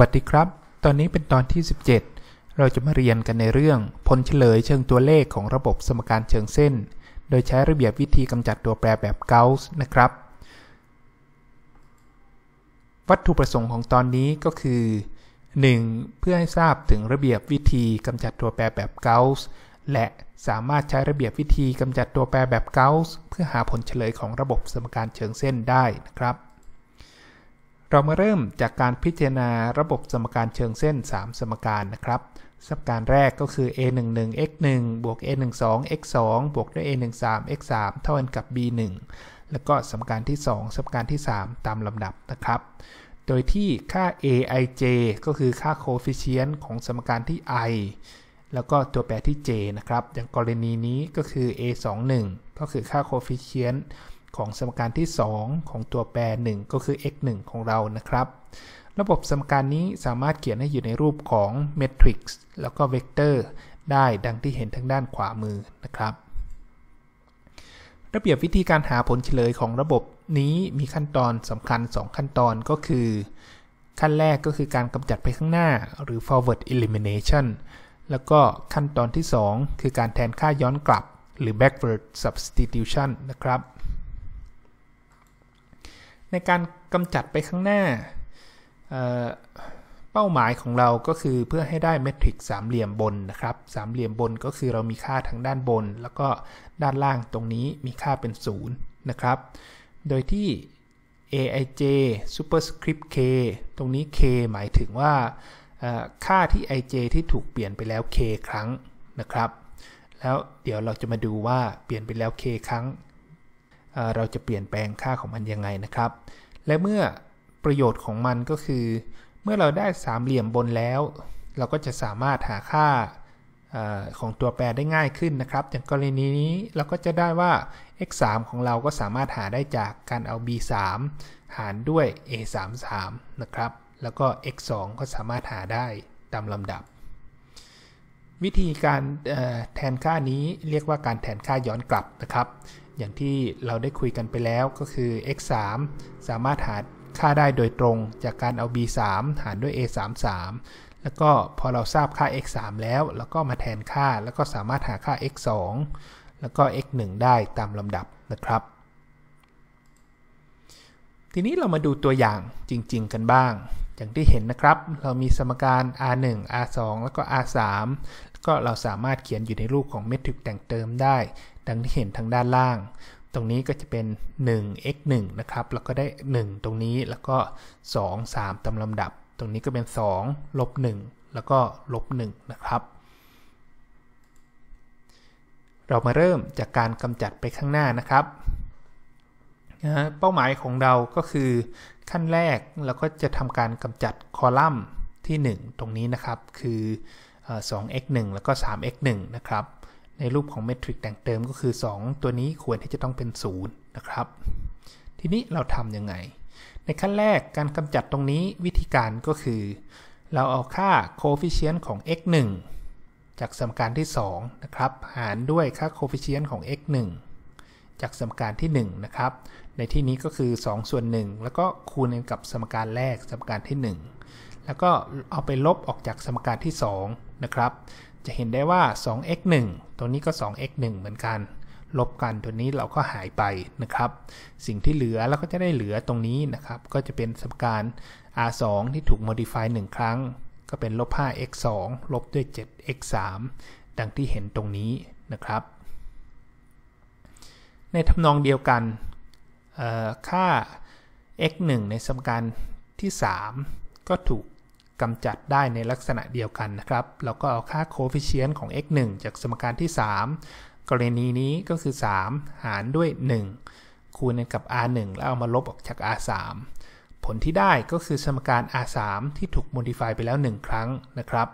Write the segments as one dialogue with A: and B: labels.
A: วัสดีครับ ตอนนี้เป็นตอนที่ 17 เราจะมาเรียนกันในเรื่องผลเฉลยเชิงตัวเลขของระบบสมการเชิงเส้น โดยใช้ระเบียบวิธีกำจัดตัวแปรแบบเกาส์นะครับ วัตถุประสงค์ของตอนนี้ก็คือ 1. เพื่อให้ทราบถึงระเบียบวิธีกำจัดตัวแปรแบบเกาส์ และสามารถใช้ระเบียบวิธีกำจัดตัวแปรแบบเกาส์เพื่อหาผลเฉลยของระบบสมการเชิงเส้นได้นะครับเรามาเริ่มจากการพิจารณาระบบสมการเชิงเส้น 3 สมการนะครับสมการแรกก็คือ a 1 1 x 1บวก a 1 2 x 2บวกด้วย a 1 3 x 3เท่ากันกับ b 1แล้วก็สมการที่ 2สมการที่ 3 ตามลำดับ นะครับ โดยที่ค่า a i j ก็คือค่าโคฟิเช c i นของสมการที่ i แล้วก็ตัวแปรที่ j นะครับ อย่างกรณีนี้ก็คือ a 2 1ก็คือค่าโคฟิเช c i นของสมการที่ 2 ของตัวแปร 1 ก็คือ x 1ของเรานะครับ ระบบสมการนี้สามารถเขียนให้อยู่ในรูปของเมทริกซ์แล้วก็เวกเตอร์ได้ดังที่เห็นทางด้านขวามือนะครับ ระเบียบวิธีการหาผลเฉลยของระบบนี้มีขั้นตอนสำคัญ 2 ขั้นตอนก็คือ ขั้นแรกก็คือการกำจัดไปข้างหน้าหรือ forward elimination แล้วก็ขั้นตอนที่ 2 คือการแทนค่าย้อนกลับหรือ backward substitution นะครับในการกำจัดไปข้างหน้าเเป้าหมายของเราก็คือเพื่อให้ได้เมทริกสามเหลี่ยมบนนะครับสามเหลี่ยมบนก็คือเรามีค่าทางด้านบน แล้วก็ด้านล่างตรงนี้มีค่าเป็น0นะครับโดยที่ aij superscript k ตรงนี้ k หมายถึงว่าค่าที่ ij ที่ถูกเปลี่ยนไปแล้ว k ครั้งนะครับแล้วเดี๋ยวเราจะมาดูว่าเปลี่ยนไปแล้ว k ครั้งเราจะเปลี่ยนแปลงค่าของมันยังไงนะครับ และเมื่อประโยชน์ของมันก็คือ เมื่อเราได้สามเหลี่ยมบนแล้ว เราก็จะสามารถหาค่าของตัวแปรได้ง่ายขึ้นนะครับอย่างกรณีนี้เราก็จะได้ว่า x 3ของเราก็สามารถหาได้ จากการ เอา b 3หารด้วย a 3 3 นะครับ แล้วก็ x 2ก็สามารถหาได้ตามลำดับ วิธีการแทนค่านี้เรียกว่าการแทนค่าย้อนกลับนะครับอย่างที่เราได้คุยกันไปแล้วก็คือ x 3สามารถหาค่าได้โดยตรงจากการเอา b 3หารด้วย a 3 3แล้วก็พอเราทราบค่า x 3แล้ว แล้วก็มาแทนค่าแล้วก็สามารถหาค่า x 2แล้วก็ x 1ได้ตามลำดับนะครับ ทีนี้เรามาดูตัวอย่างจริงๆกันบ้างอย่างที่เห็นนะครับ เรามีสมการ r1 r2 แล้วก็ r3 ก็เราสามารถเขียนอยู่ในรูปของเมทริกแต่งเติมได้ ดังที่เห็นทางด้านล่าง ตรงนี้ก็จะเป็น1 x 1นะครับ แล้วก็ได้ 1 ตรงนี้ แล้วก็ 2 3 ตามลำดับ ตรงนี้ก็เป็น 2 ลบ 1 แล้วก็ลบ 1 นะครับ เรามาเริ่มจากการกำจัดไปข้างหน้านะครับนะเป้าหมายของเราก็คือขั้นแรกเราก็จะทำการกำจัดคอลัมน์ที่ 1 ตรงนี้นะครับคือ 2x1 แล้วก็ 3x1 นะครับในรูปของเมทริกแต่งเติมก็คือ2 ตัวนี้ควรที่จะต้องเป็น0นะครับทีนี้เราทำยังไง ในขั้นแรกการกำจัดตรงนี้วิธีการก็คือ เราเอาค่า coefficient ของ x1 จากสมการที่2นะครับหารด้วยค่า coefficient ของ x1 จากสมการที่ 1 นะครับในที่นี้ก็คือ 2 ส่วน 1 แล้วก็คูณกับสมการแรกสมการที่ 1 แล้วก็เอาไปลบออกจากสมการที่ 2 นะครับ จะเห็นได้ว่า 2x 1ตัวนี้ก็ 2x 1เหมือนกัน ลบกันตัวนี้เราก็หายไปนะครับ สิ่งที่เหลือเราก็จะได้เหลือตรงนี้นะครับ ก็จะเป็นสมการ r 2ที่ถูก modify 1ครั้ง ก็เป็นลบ 5x 2ลบด้วย 7x 3ดังที่เห็นตรงนี้นะครับ ในทำนองเดียวกันค่า x 1ในสมการที่ 3 ก็ถูกกำจัดได้ในลักษณะเดียวกันนะครับ แล้วก็เอาค่าโคฟิเชียนของ x 1จากสมการที่ 3 กรณีนี้ก็คือ 3 หารด้วย 1 คูณกับ r 1แล้วเอามาลบออกจาก r 3ผลที่ได้ก็คือสมการ r 3ที่ถูกลติฟายไปแล้ว 1 ครั้งนะครับ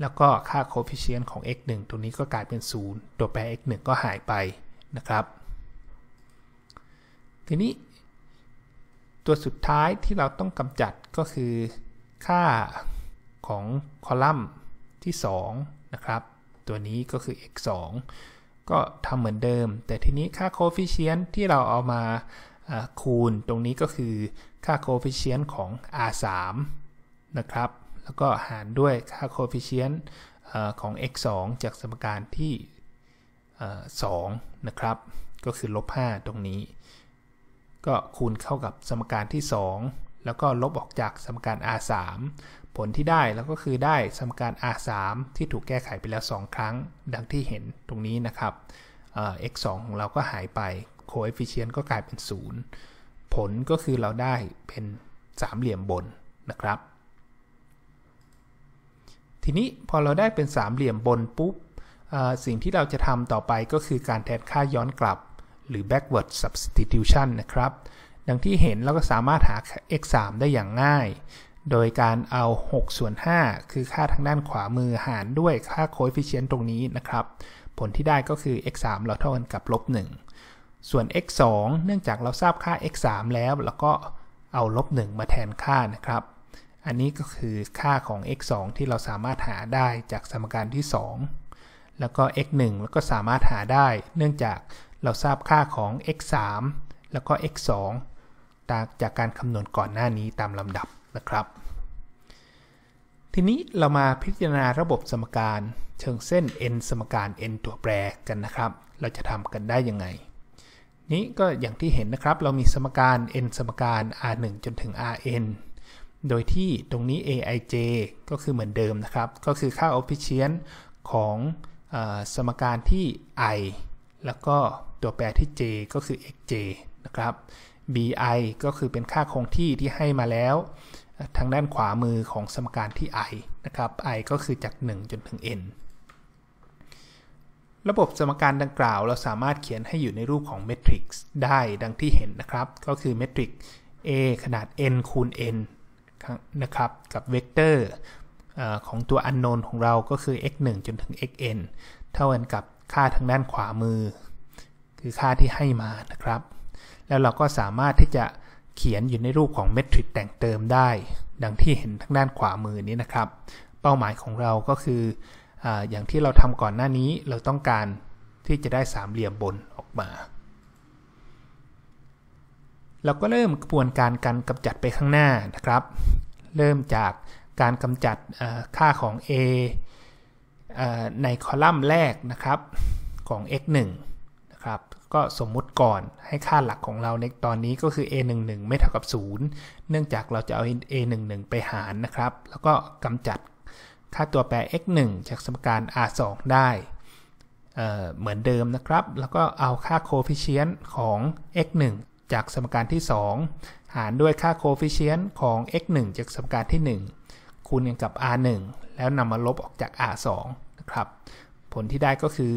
A: แล้วก็ค่าโคฟิเชียนของ x 1ตัวนี้ก็กลายเป็น 0 ตัวแปร x 1ก็หายไปนะครับีนี้ตัวสุดท้ายที่เราต้องกำจัดก็คือค่าของคอลัมน์ที่ 2 นะครับ ตัวนี้ก็คือ x 2ก็ทำเหมือนเดิม แต่ทีนี้ค่าโคฟิเชียนที่เราเอามาคูณตรงนี้ ก็คือค่าโคฟิเชียนของ r 3นะครับ แล้วก็หารด้วยค่าโคฟิเชียนของ x 2จากสมการที่2นะครับก็คือลบ 5 ตรงนี้ก็คูณเข้ากับสมการที่ 2 แล้วก็ลบออกจากสมการ r3 ผลที่ได้แล้วก็คือได้สมการ r3 ที่ถูกแก้ไขไปแล้ว 2 ครั้งดังที่เห็นตรงนี้นะครับ x2 ของเราก็หายไป coefficient ก็กลายเป็น 0 ผลก็คือเราได้เป็นสามเหลี่ยมบนนะครับ ทีนี้พอเราได้เป็นสามเหลี่ยมบนปุ๊บสิ่งที่เราจะทำต่อไปก็คือการแทนค่าย้อนกลับหรือ backward substitution นะครับ ดังที่เห็นเราก็สามารถหา x 3ได้อย่างง่าย โดยการเอา 6 ส่วน 5 คือค่าทางด้านขวามือหารด้วยค่า coefficient ตรงนี้นะครับ ผลที่ได้ก็คือ x 3เราเท่ากันกับลบ1ส่วน x 2เนื่องจากเราทราบค่า x 3แล้ว แล้วก็เอาลบ1มาแทนค่านะครับ อันนี้ก็คือค่าของ x 2ที่เราสามารถหาได้จากสมการที่ 2 แล้วก็ x 1แล้วก็สามารถหาได้ เนื่องจากเราทราบค่าของ x 3แล้วก็ x 2ตาจากการคำนวณก่อนหน้านี้ตามลำดับนะครับ ทีนี้เรามาพิจารณาระบบสมการเชิงเส้น n สมการ n ตัวแปรกันนะครับ เราจะทำกันได้ยังไง นี้ก็อย่างที่เห็นนะครับ เรามีสมการ n สมการ r 1จนถึง rn โดยที่ตรงนี้ aij ก็คือเหมือนเดิมนะครับ ก็คือค่าอ f f i c i e n t ของอสมการที่ i แล้วก็ตัวแปรที่ j ก็คือ xj นะครับ bi ก็คือเป็นค่าคงที่ที่ให้มาแล้ว ทางด้านขวามือของสมการที่ i นะครับ i ก็คือจาก 1 จนถึง n ระบบสมการดังกล่าวเราสามารถเขียนให้อยู่ในรูปของเมทริกซ์ได้ดังที่เห็นนะครับ ก็คือเมทริกซ์ a ขนาด n คูณ n นะครับ กับเวกเตอร์ของตัวอันโนนของเราก็คือ x 1จนถึง xn เท่ากันกับค่าทางด้านขวามือ คือค่าที่ให้มานะครับ แล้วเราก็สามารถที่จะเขียนอยู่ในรูปของเมทริกแต่งเติมได้ ดังที่เห็นทางด้านขวามือนี้นะครับ เป้าหมายของเราก็คือออย่างที่เราทำก่อนหน้านี้เราต้องการที่จะได้สามเหลี่ยมบนออกมา เราก็เริ่มกระบวนการการกำจัดไปข้างหน้านะครับ เริ่มจากการกำจัดค่าของ a ในคอลัมน์แรกนะครับของ x 1นะครับ ก็สมมุติก่อนให้ค่าหลักของเราในตอนนี้ก็คือ a 1 1ไม่เท่ากับ 0 เนื่องจากเราจะเอา a 1 1ไปหารนะครับ แล้วก็กำจัดค่าตัวแปร x 1จากสมการ r 2ได้เเหมือนเดิมนะครับ แล้วก็เอาค่าโคฟิเชียนของ x 1จากสมการที่ 2 หารด้วยค่าโคฟิเชียนของ x 1จากสมการที่ 1คูณกับ r1 แล้วนำมาลบออกจาก r2 นะครับ ผลที่ได้ก็คือ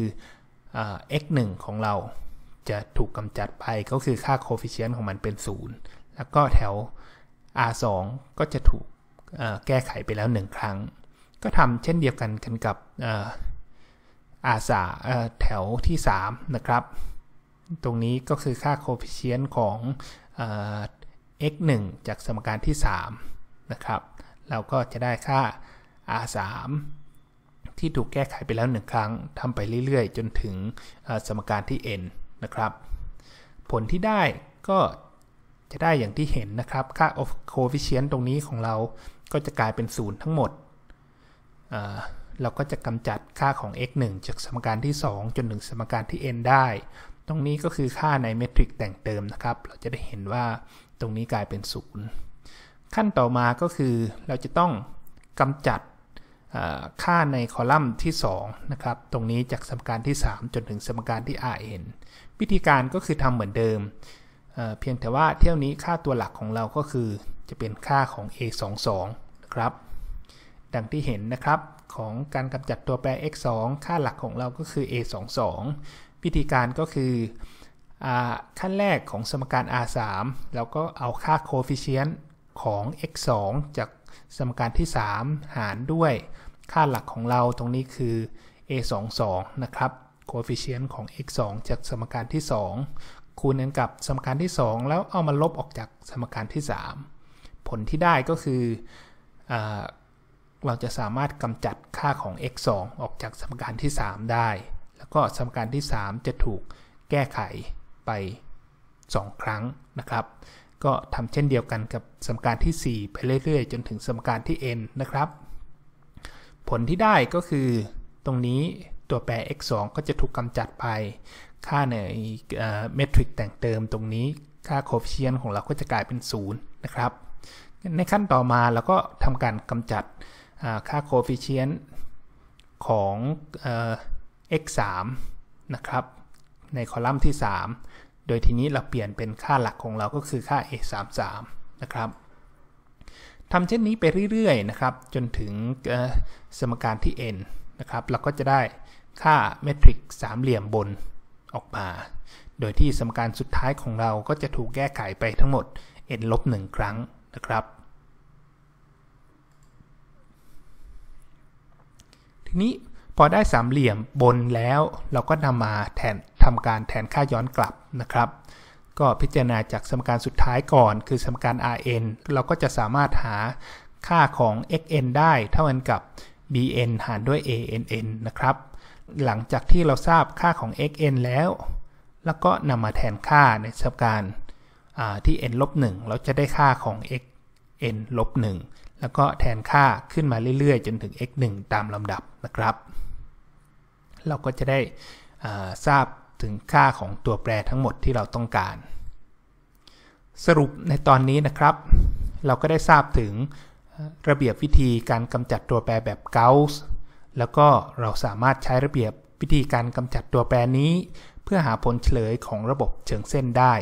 A: x1 ของเราจะถูกกำจัดไปก็คือค่าโคฟิเชียนของมันเป็น0 แล้วก็แถว r2 ก็จะถูกแก้ไขไปแล้ว 1 ครั้ง ก็ทำเช่นเดียวกันกันกับสาแถวที่ 3 นะครับ ตรงนี้ก็คือค่าโคฟิเชียนของ x1 จากสมการที่3นะครับเราก็จะได้ค่า R3 ที่ถูกแก้ไขไปแล้ว 1 ครั้งทำไปเรื่อยๆ จนถึงสมการที่ n นะครับผลที่ได้ก็จะได้อย่างที่เห็นนะครับค่า of coefficient ตรงนี้ของเราก็จะกลายเป็น0ทั้งหมดเราก็จะกำจัดค่าของ x 1จากสมการที่ 2 จนถึงสมการที่ n ได้ตรงนี้ก็คือค่าในเมทริกแต่งเติมนะครับ เราจะได้เห็นว่าตรงนี้กลายเป็น0ขั้นต่อมาก็คือเราจะต้องกำจัดค่าในคอลัมน์ที่2นะครับตรงนี้จากสมการที่ 3 จนถึงสมการที่ rn วิธีการก็คือทำเหมือนเดิมเเพียงแต่ว่าเที่ยวนี้ค่าตัวหลักของเราก็คือจะเป็นค่าของ a 2 2นะครับดังที่เห็นนะครับของการกำจัดตัวแปร x 2ค่าหลักของเราก็คือ a 2 2วิธีการก็คืออขั้นแรกของสมการ r 3เราก็เอาค่าโคฟิเชนต e ของ x 2จากสมการที่ 3 หารด้วยค่าหลักของเราตรงนี้คือ a 2 2นะครับ coefficient ของ x 2จากสมการที่ 2 คูณกันกับสมการที่ 2 แล้วเอามาลบออกจากสมการที่ 3 ผลที่ได้ก็คืออเราจะสามารถกำจัดค่าของ x 2ออกจากสมการที่ 3 ได้ แล้วก็สมการที่ 3 จะถูกแก้ไขไป 2 ครั้งนะครับก็ทำเช่นเดียวกันกับสมการที่ 4 ไปเรื่อยๆจนถึงสมการที่ n นะครับผลที่ได้ก็คือตรงนี้ตัวแปร x 2ก็จะถูกกำจัดไปค่าในเมทริกแต่งเติมตรงนี้ค่าโคเฟเชียนของเราก็จะกลายเป็น 0 นะครับในขั้นต่อมาเราก็ทำการกำจัดค่าโคเฟเชียนของ x 3นะครับในคอลัมน์ที่ 3โดยทีนี้เราเปลี่ยนเป็นค่าหลักของเราก็คือค่า a 3 3นะครับทำเช่นนี้ไปเรื่อยๆนะครับจนถึงสมการที่ n นะครับเราก็จะได้ค่าเมทริกสามเหลี่ยมบนออกมา โดยที่สมการสุดท้ายของเราก็จะถูกแก้ไขไปทั้งหมด n ลบ1ครั้งนะครับ ทีนี้พอได้สามเหลี่ยมบนแล้วเราก็นำมาแทนทำการแทนค่าย้อนกลับนะครับ ก็พิจารณาจากสมการสุดท้ายก่อนคือสมการ rn เราก็จะสามารถหาค่าของ xn ได้เท่ากันกับ bn หารด้วย ann นะครับ หลังจากที่เราทราบค่าของ xn แล้ว แล้วก็นำมาแทนค่าในสมการที่ n ลบ1เราจะได้ค่าของ x n ลบ1แล้วก็แทนค่าขึ้นมาเรื่อย ๆ จนถึง x 1ตามลำดับนะครับเราก็จะได้ทราบถึงค่าของตัวแปรทั้งหมดที่เราต้องการ สรุปในตอนนี้นะครับ เราก็ได้ทราบถึงระเบียบวิธีการกำจัดตัวแปรแบบ Gauss แล้วก็เราสามารถใช้ระเบียบวิธีการกำจัดตัวแปรนี้ เพื่อหาผลเฉลยของระบบเชิงเส้นได้